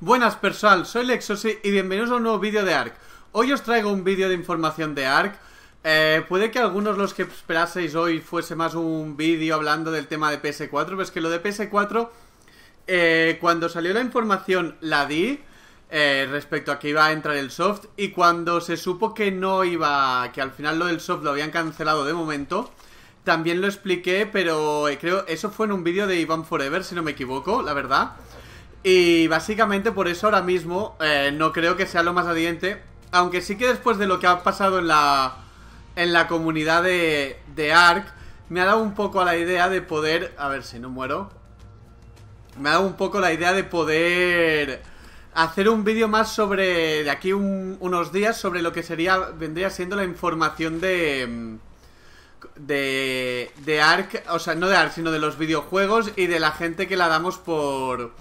Buenas personal, soy Lexosi y bienvenidos a un nuevo vídeo de Arc. Hoy os traigo un vídeo de información de Arc. Eh, puede que algunos los que esperaseis hoy fuese más un vídeo hablando del tema de PS4 Pero es que lo de PS4, eh, cuando salió la información la di eh, Respecto a que iba a entrar el soft Y cuando se supo que no iba, que al final lo del soft lo habían cancelado de momento También lo expliqué, pero creo, eso fue en un vídeo de Ivan Forever si no me equivoco, la verdad y básicamente por eso ahora mismo eh, no creo que sea lo más adiente. Aunque sí que después de lo que ha pasado en la, en la comunidad de, de ARC, me ha dado un poco la idea de poder... A ver si no muero. Me ha dado un poco la idea de poder hacer un vídeo más sobre, de aquí unos días, sobre lo que sería vendría siendo la información de... Mm, de, de ARC, o sea, no de Ark, sino de los videojuegos y de la gente que la damos por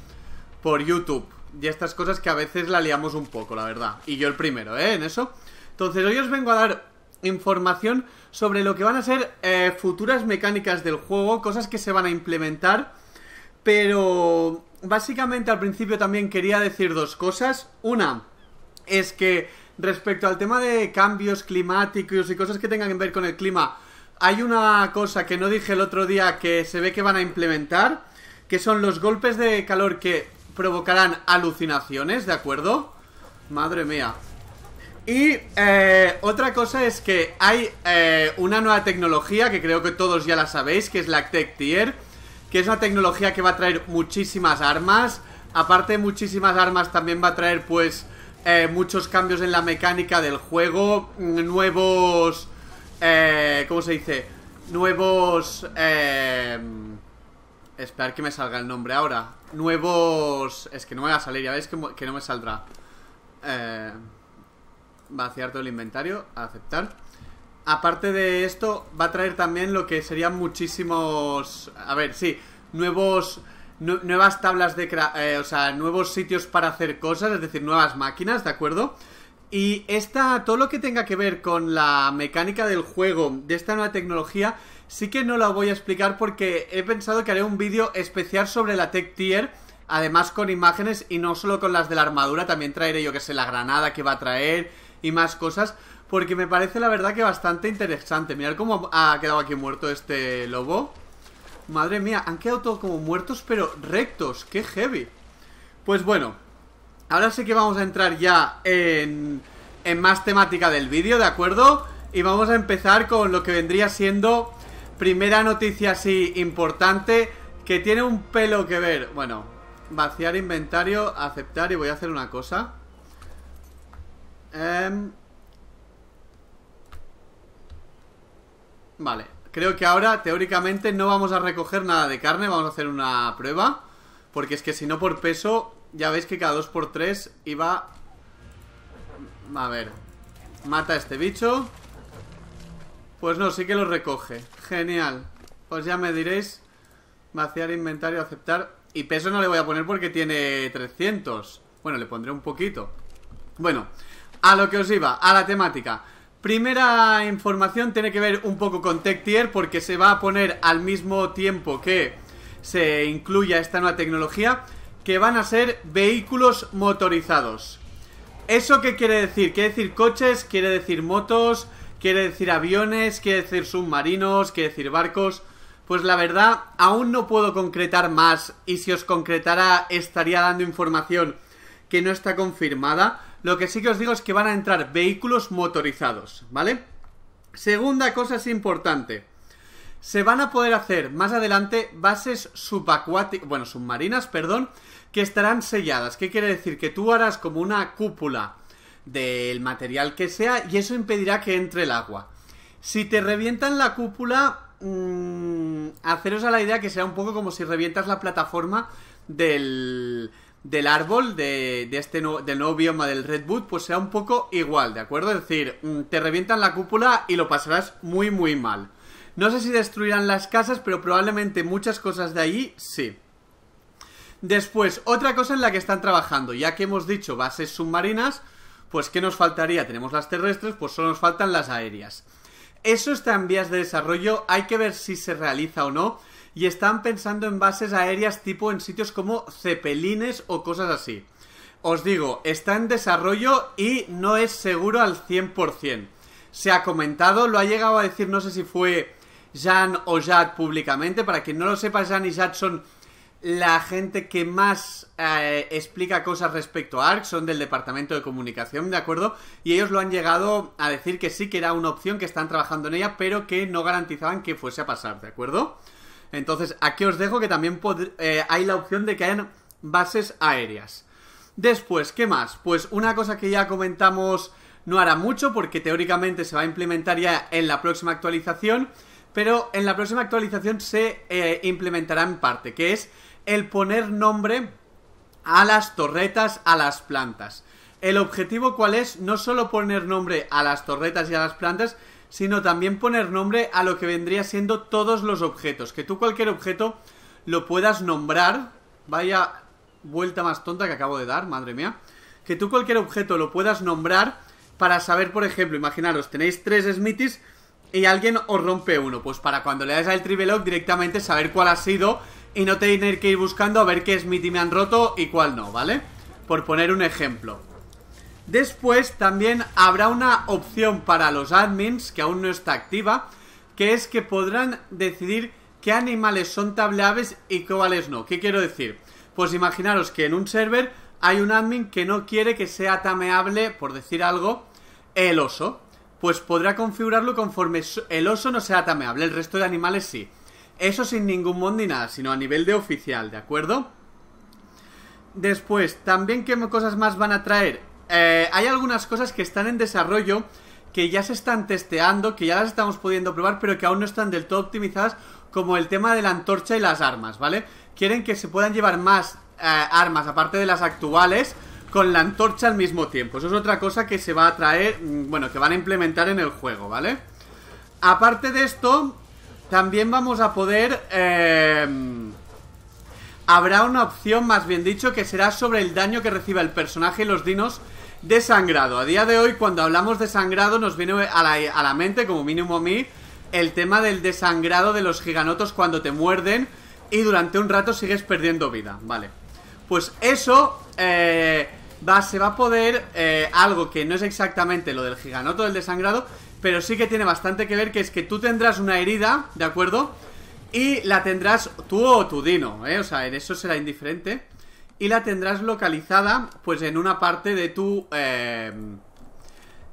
por YouTube. Y estas cosas que a veces la liamos un poco, la verdad. Y yo el primero, ¿eh? En eso. Entonces, hoy os vengo a dar información sobre lo que van a ser eh, futuras mecánicas del juego, cosas que se van a implementar. Pero básicamente al principio también quería decir dos cosas. Una es que respecto al tema de cambios climáticos y cosas que tengan que ver con el clima, hay una cosa que no dije el otro día que se ve que van a implementar, que son los golpes de calor que provocarán alucinaciones, ¿de acuerdo? Madre mía. Y eh, otra cosa es que hay eh, una nueva tecnología que creo que todos ya la sabéis, que es la Tech Tier, que es una tecnología que va a traer muchísimas armas. Aparte de muchísimas armas, también va a traer pues eh, muchos cambios en la mecánica del juego, mm, nuevos... Eh, ¿Cómo se dice? Nuevos... Eh, Esperar que me salga el nombre ahora. Nuevos... Es que no me va a salir, ya veis que, no me saldrá. Eh, vaciar todo el inventario, aceptar. Aparte de esto, va a traer también lo que serían muchísimos... A ver, sí, nuevos... nuevas tablas de... Eh, o sea, nuevos sitios para hacer cosas, es decir, nuevas máquinas, ¿de acuerdo? Y esta, todo lo que tenga que ver con la mecánica del juego, de esta nueva tecnología, sí que no la voy a explicar porque he pensado que haré un vídeo especial sobre la Tech Tier, además con imágenes y no solo con las de la armadura, también traeré yo que sé la granada que va a traer y más cosas, porque me parece la verdad que bastante interesante. Mirad cómo ha quedado aquí muerto este lobo. Madre mía, han quedado todos como muertos pero rectos, qué heavy. Pues bueno, Ahora sí que vamos a entrar ya en, más temática del vídeo, ¿de acuerdo? Y vamos a empezar con lo que vendría siendo primera noticia así importante que tiene un pelo que ver. Bueno, vaciar inventario, aceptar y voy a hacer una cosa. Em, vale, creo que ahora teóricamente no vamos a recoger nada de carne, vamos a hacer una prueba. Porque es que si no por peso ya veis que cada 2x3 iba... A ver. Mata a este bicho. Pues no, sí que lo recoge. Genial. Pues ya me diréis. Vaciar inventario, aceptar. Y peso no le voy a poner porque tiene 300. Bueno, le pondré un poquito. Bueno, a lo que os iba, a la temática. Primera información tiene que ver un poco con Tech Tier porque se va a poner al mismo tiempo que se incluya esta nueva tecnología, que van a ser vehículos motorizados. ¿Eso qué quiere decir? Quiere decir coches, quiere decir motos, quiere decir aviones, quiere decir submarinos, quiere decir barcos. Pues la verdad, aún no puedo concretar más y si os concretara estaría dando información que no está confirmada. Lo que sí que os digo es que van a entrar vehículos motorizados, ¿vale? Segunda cosa es importante se van a poder hacer más adelante bases subacuáticas, bueno, submarinas, perdón, que estarán selladas. ¿Qué quiere decir? Que tú harás como una cúpula del material que sea y eso impedirá que entre el agua. Si te revientan la cúpula, mm, haceros a la idea que sea un poco como si revientas la plataforma del, del árbol de, de este no, del nuevo bioma del Redwood, pues sea un poco igual, ¿de acuerdo? Es decir, mm, te revientan la cúpula y lo pasarás muy, muy mal. No sé si destruirán las casas, pero probablemente muchas cosas de ahí sí. Después, otra cosa en la que están trabajando, ya que hemos dicho bases submarinas, pues ¿qué nos faltaría? Tenemos las terrestres, pues solo nos faltan las aéreas. Eso está en vías de desarrollo, hay que ver si se realiza o no, y están pensando en bases aéreas tipo en sitios como cepelines o cosas así. Os digo, está en desarrollo y no es seguro al 100%. Se ha comentado, lo ha llegado a decir, no sé si fue Jan o Jad públicamente. Para quien no lo sepa, Jan y Jad son la gente que más eh, explica cosas respecto a ARC son del departamento de comunicación, ¿de acuerdo? Y ellos lo han llegado a decir que sí que era una opción, que están trabajando en ella, pero que no garantizaban que fuese a pasar, ¿de acuerdo? Entonces, aquí os dejo que también eh, hay la opción de que hayan bases aéreas. Después, ¿qué más? Pues una cosa que ya comentamos no hará mucho, porque teóricamente se va a implementar ya en la próxima actualización pero en la próxima actualización se eh, implementará en parte, que es el poner nombre a las torretas, a las plantas. El objetivo cuál es no solo poner nombre a las torretas y a las plantas, sino también poner nombre a lo que vendría siendo todos los objetos. Que tú cualquier objeto lo puedas nombrar. Vaya vuelta más tonta que acabo de dar, madre mía. Que tú cualquier objeto lo puedas nombrar para saber, por ejemplo, imaginaros, tenéis tres Smithies y alguien os rompe uno. Pues para cuando le das al trivelog directamente saber cuál ha sido y no tener que ir buscando a ver qué Smithy me han roto y cuál no, ¿vale? Por poner un ejemplo. Después también habrá una opción para los admins que aún no está activa, que es que podrán decidir qué animales son tableables y cuáles no. ¿Qué quiero decir? Pues imaginaros que en un server hay un admin que no quiere que sea tameable, por decir algo, el oso pues podrá configurarlo conforme el oso no sea tameable, el resto de animales sí. Eso sin ningún mod ni nada, sino a nivel de oficial, ¿de acuerdo? Después, también qué cosas más van a traer. Eh, hay algunas cosas que están en desarrollo, que ya se están testeando, que ya las estamos pudiendo probar, pero que aún no están del todo optimizadas, como el tema de la antorcha y las armas, ¿vale? Quieren que se puedan llevar más eh, armas, aparte de las actuales, con la antorcha al mismo tiempo. Eso es otra cosa que se va a traer, mm, bueno, que van a implementar en el juego, ¿vale? Aparte de esto, también vamos a poder... Eh, habrá una opción, más bien dicho, que será sobre el daño que reciba el personaje y los dinos desangrado A día de hoy, cuando hablamos de sangrado, nos viene a la, a la mente, como mínimo a mí, el tema del desangrado de los giganotos cuando te muerden y durante un rato sigues perdiendo vida, ¿vale? Pues eso... Eh, va, se va a poder eh, algo que no es exactamente lo del giganoto del desangrado, pero sí que tiene bastante que ver, que es que tú tendrás una herida, ¿de acuerdo? Y la tendrás tú o tu dino, ¿eh? O sea, en eso será indiferente. Y la tendrás localizada, pues en una parte de tu... Eh,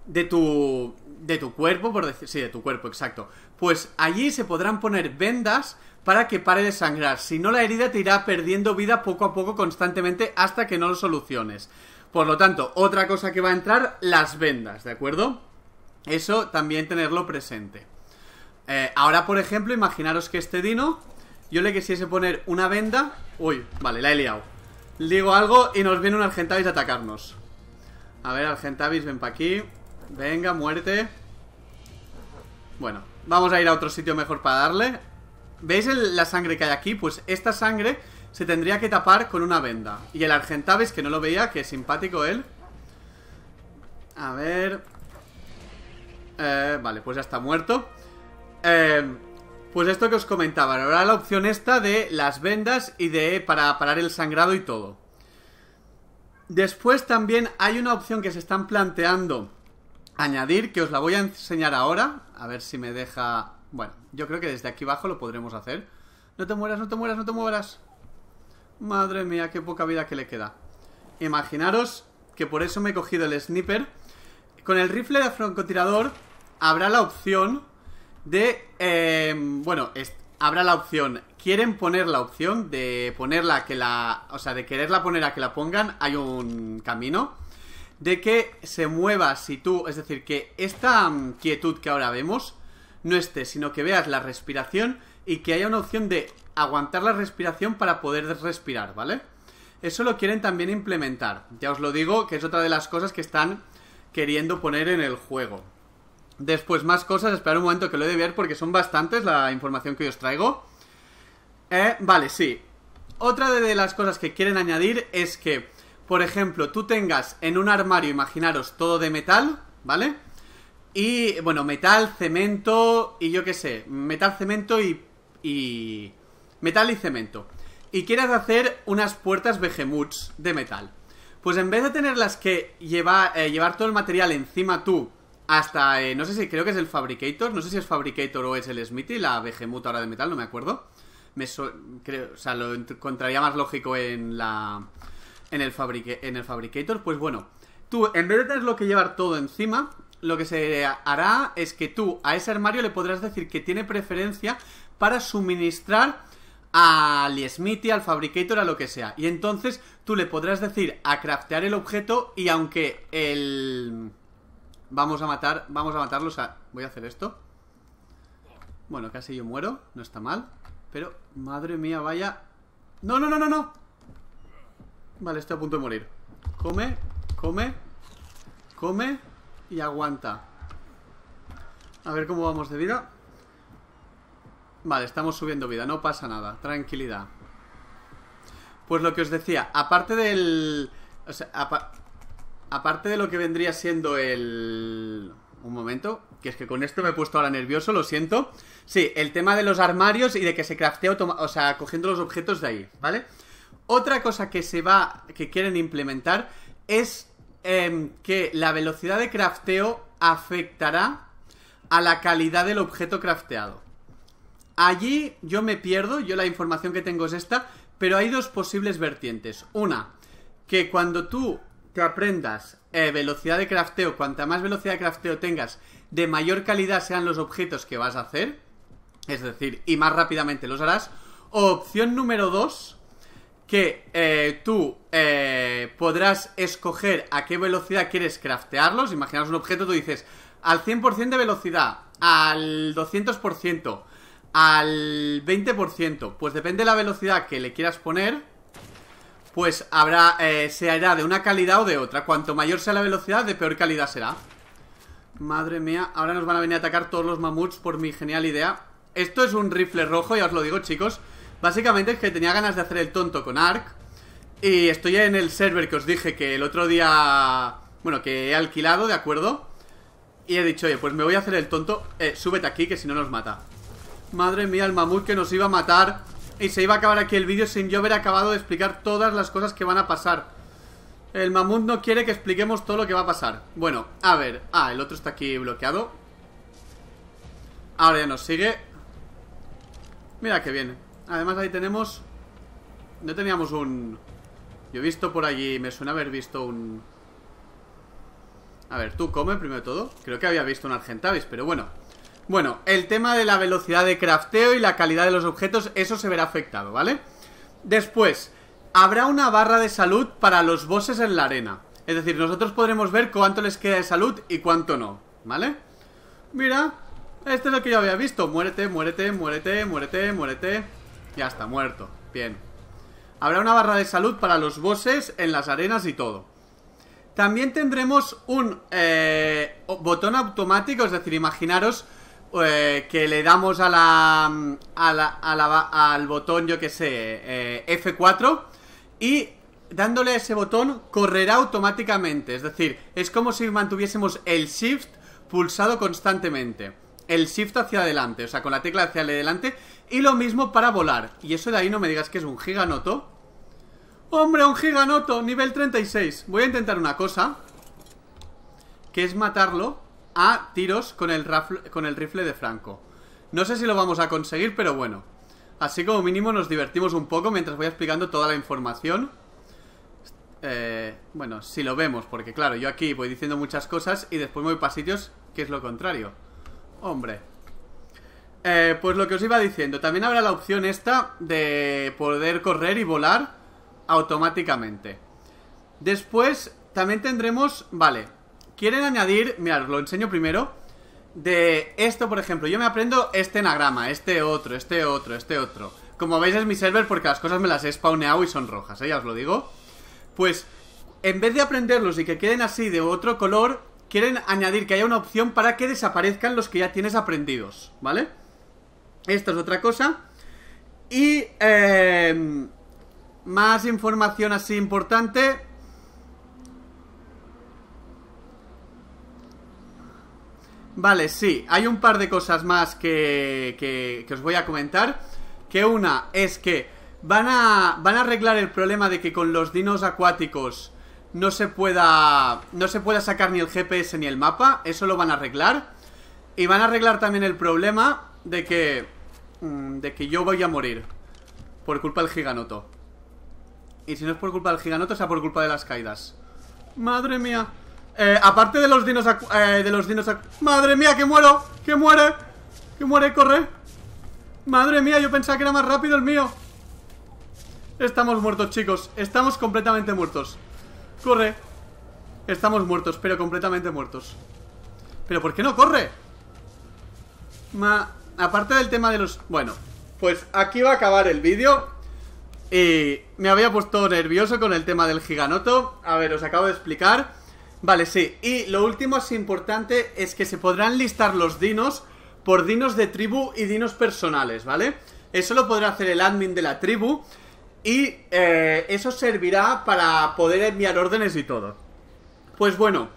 de tu... De tu cuerpo, por decir... Sí, de tu cuerpo, exacto. Pues allí se podrán poner vendas para que pare de sangrar. Si no, la herida te irá perdiendo vida poco a poco constantemente hasta que no lo soluciones. Por lo tanto, otra cosa que va a entrar, las vendas, ¿de acuerdo? Eso también tenerlo presente. Eh, ahora, por ejemplo, imaginaros que este dino, yo le quisiese poner una venda... Uy, vale, la he liado. Digo algo y nos viene un Argentavis a atacarnos. A ver, Argentavis, ven para aquí. Venga, muerte. Bueno, vamos a ir a otro sitio mejor para darle. ¿Veis la sangre que hay aquí? Pues esta sangre se tendría que tapar con una venda. Y el Argentavis, que no lo veía, que es simpático él. A ver... Eh, vale, pues ya está muerto. Eh, pues esto que os comentaba. Ahora la opción esta de las vendas y de para parar el sangrado y todo. Después también hay una opción que se están planteando añadir, que os la voy a enseñar ahora. A ver si me deja... Bueno, yo creo que desde aquí abajo lo podremos hacer. No te mueras, no te mueras, no te mueras. Madre mía, qué poca vida que le queda. Imaginaros que por eso me he cogido el sniper. Con el rifle de francotirador habrá la opción de... Em, bueno, habrá la opción. Quieren poner la opción de ponerla que la... O sea, de quererla poner a que la pongan. Hay un camino. De que se mueva si tú... Es decir, que esta mm, quietud que ahora vemos no esté, sino que veas la respiración y que haya una opción de aguantar la respiración para poder respirar, ¿vale? Eso lo quieren también implementar. Ya os lo digo, que es otra de las cosas que están queriendo poner en el juego. Después, más cosas, esperar un momento que lo he de ver porque son bastantes la información que os traigo. Eh, vale, sí. Otra de las cosas que quieren añadir es que, por ejemplo, tú tengas en un armario, imaginaros, todo de metal, ¿vale? Y bueno, metal, cemento y yo qué sé, metal, cemento y, y... Metal y cemento. Y quieres hacer unas puertas vejemuts de metal. Pues en vez de tenerlas que llevar, eh, llevar todo el material encima tú hasta, eh, no sé si creo que es el Fabricator, no sé si es Fabricator o es el Smithy, la Behemoth ahora de metal, no me acuerdo. Me creo, o sea, lo encontraría más lógico en la en el, en el Fabricator. Pues bueno, tú en vez de tenerlo que llevar todo encima, lo que se hará es que tú a ese armario le podrás decir que tiene preferencia para suministrar al Smithy, al Fabricator, a lo que sea. Y entonces tú le podrás decir a craftear el objeto y aunque el... Vamos a matar, vamos a matarlos sea, Voy a hacer esto. Bueno, casi yo muero, no está mal. Pero, madre mía, vaya... No, no, no, no, no. Vale, estoy a punto de morir. Come, come, come y aguanta. A ver cómo vamos de vida. Vale, estamos subiendo vida, no pasa nada, tranquilidad. Pues lo que os decía, aparte del... aparte de lo que vendría siendo el... Un momento, que es que con esto me he puesto ahora nervioso, lo siento. Sí, el tema de los armarios y de que se craftea, o sea, cogiendo los objetos de ahí, ¿vale? Otra cosa que se va, que quieren implementar es Em, que la velocidad de crafteo afectará a la calidad del objeto crafteado. Allí yo me pierdo, yo la información que tengo es esta, pero hay dos posibles vertientes. Una, que cuando tú te aprendas eh, velocidad de crafteo, cuanta más velocidad de crafteo tengas, de mayor calidad sean los objetos que vas a hacer, es decir, y más rápidamente los harás. O opción número dos, que eh, tú eh, podrás escoger a qué velocidad quieres craftearlos. Imaginaos un objeto, tú dices al 100% de velocidad, al 200%, al 20%. Pues depende de la velocidad que le quieras poner, pues habrá, eh, se hará de una calidad o de otra. Cuanto mayor sea la velocidad, de peor calidad será. Madre mía, ahora nos van a venir a atacar todos los mamuts por mi genial idea. Esto es un rifle rojo, ya os lo digo, chicos. Básicamente es que tenía ganas de hacer el tonto con Ark. Y estoy en el server que os dije que el otro día... Bueno, que he alquilado, ¿de acuerdo? Y he dicho, oye, pues me voy a hacer el tonto eh, Súbete aquí, que si no nos mata Madre mía, el mamut que nos iba a matar Y se iba a acabar aquí el vídeo sin yo haber acabado de explicar todas las cosas que van a pasar El mamut no quiere que expliquemos todo lo que va a pasar Bueno, a ver Ah, el otro está aquí bloqueado Ahora ya nos sigue Mira que viene. Además ahí tenemos... No teníamos un... Yo he visto por allí, me suena haber visto un... A ver, tú come primero de todo. Creo que había visto un Argentavis, pero bueno. Bueno, el tema de la velocidad de crafteo y la calidad de los objetos, eso se verá afectado, ¿vale? Después, habrá una barra de salud para los bosses en la arena. Es decir, nosotros podremos ver cuánto les queda de salud y cuánto no, ¿vale? Mira, este es lo que yo había visto. Muérete, muérete, muérete, muérete, muérete. Ya está, muerto. Bien. Habrá una barra de salud para los bosses en las arenas y todo. También tendremos un eh, botón automático, es decir, imaginaros eh, que le damos al botón, yo que sé, eh, F4 y dándole a ese botón correrá automáticamente, es decir, es como si mantuviésemos el shift pulsado constantemente el shift hacia adelante, o sea, con la tecla hacia adelante. Y lo mismo para volar. Y eso de ahí no me digas que es un giganoto. ¡Hombre, un giganoto! Nivel 36. Voy a intentar una cosa. Que es matarlo a tiros con el, con el rifle de Franco. No sé si lo vamos a conseguir, pero bueno. Así como mínimo nos divertimos un poco mientras voy explicando toda la información. Eh, bueno, si lo vemos, porque claro, yo aquí voy diciendo muchas cosas y después me voy para sitios que es lo contrario. Hombre. Eh, pues lo que os iba diciendo, también habrá la opción esta de poder correr y volar automáticamente. Después también tendremos, vale, quieren añadir, mirad, os lo enseño primero, de esto, por ejemplo, yo me aprendo este enagrama, este otro, este otro, este otro. Como veis es mi server porque las cosas me las he spawneado y son rojas, ¿eh? ya os lo digo. Pues en vez de aprenderlos y que queden así de otro color, quieren añadir que haya una opción para que desaparezcan los que ya tienes aprendidos, ¿vale? Esta es otra cosa. Y eh, más información así importante. Vale, sí, hay un par de cosas más que, que, que os voy a comentar. Que una es que van a, van a arreglar el problema de que con los dinos acuáticos no se pueda no se pueda sacar ni el GPS ni el mapa, eso lo van a arreglar. Y van a arreglar también el problema de que mm, de que yo voy a morir por culpa del giganoto. Y si no es por culpa del giganoto, sea por culpa de las caídas. Madre mía. Eh, aparte de los dinos eh, de los dinos madre mía, que muero, que muere, que muere, corre. Madre mía, yo pensaba que era más rápido el mío. Estamos muertos, chicos. Estamos completamente muertos. ¡Corre! Estamos muertos, pero completamente muertos. ¿Pero por qué no corre? Aparte del tema de los... Bueno, pues aquí va a acabar el vídeo. Y me había puesto nervioso con el tema del giganoto. A ver, os acabo de explicar. Vale, sí. Y lo último es importante es que se podrán listar los dinos por dinos de tribu y dinos personales, ¿vale? Eso lo podrá hacer el admin de la tribu. Y eh, eso servirá para poder enviar órdenes y todo. Pues bueno,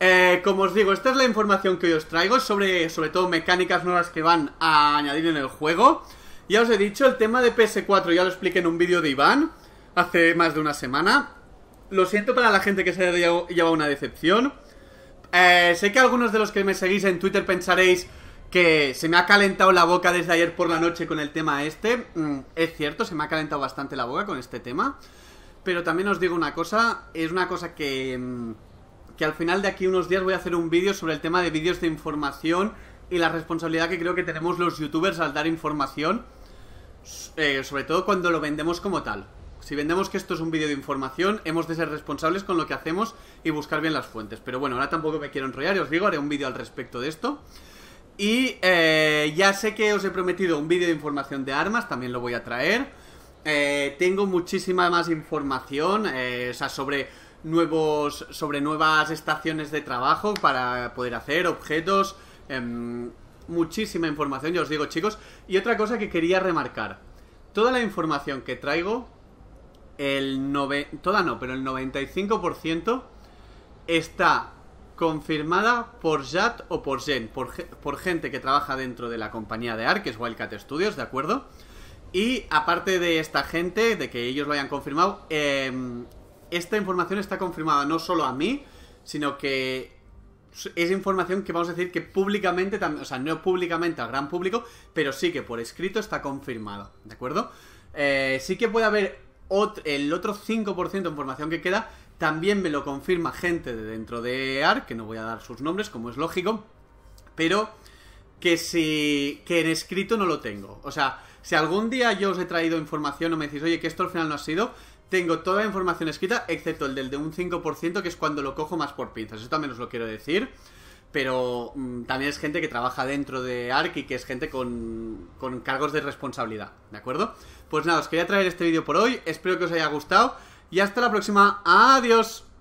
eh, como os digo, esta es la información que hoy os traigo sobre, sobre todo, mecánicas nuevas que van a añadir en el juego. Ya os he dicho, el tema de PS4 ya lo expliqué en un vídeo de Iván hace más de una semana. Lo siento para la gente que se ha llevado una decepción. Eh, sé que algunos de los que me seguís en Twitter pensaréis, que se me ha calentado la boca desde ayer por la noche con el tema este. Mm, es cierto, se me ha calentado bastante la boca con este tema. Pero también os digo una cosa, es una cosa que, mm, que al final de aquí unos días voy a hacer un vídeo sobre el tema de vídeos de información y la responsabilidad que creo que tenemos los youtubers al dar información, eh, sobre todo cuando lo vendemos como tal. Si vendemos que esto es un vídeo de información, hemos de ser responsables con lo que hacemos y buscar bien las fuentes. Pero bueno, ahora tampoco me quiero enrollar y os digo, haré un vídeo al respecto de esto. Y eh, ya sé que os he prometido un vídeo de información de armas, también lo voy a traer. Eh, tengo muchísima más información, eh, o sea, sobre nuevos, sobre nuevas estaciones de trabajo para poder hacer objetos, em, muchísima información, ya os digo chicos. Y otra cosa que quería remarcar, toda la información que traigo, el nove toda no, pero el 95% está confirmada por Jat o por Jen. por, gente que trabaja dentro de la compañía de ARC, que es Wildcat Studios, ¿de acuerdo? Y aparte de esta gente, de que ellos lo hayan confirmado, em, esta información está confirmada no solo a mí, sino que es información que vamos a decir que públicamente, o sea, no públicamente al gran público, pero sí que por escrito está confirmado, ¿de acuerdo? Eh, sí que puede haber el otro 5% de información que queda también me lo confirma gente de dentro de ARK, que no voy a dar sus nombres, como es lógico, pero que si que en escrito no lo tengo. O sea, si algún día yo os he traído información o me decís, oye, que esto al final no ha sido, tengo toda la información escrita, excepto el del de un 5%, que es cuando lo cojo más por pinzas. Eso también os lo quiero decir. Pero mm, también es gente que trabaja dentro de ARC y que es gente con, con cargos de responsabilidad, ¿de acuerdo? Pues nada, os quería traer este vídeo por hoy, espero que os haya gustado. Y hasta la próxima. Adiós.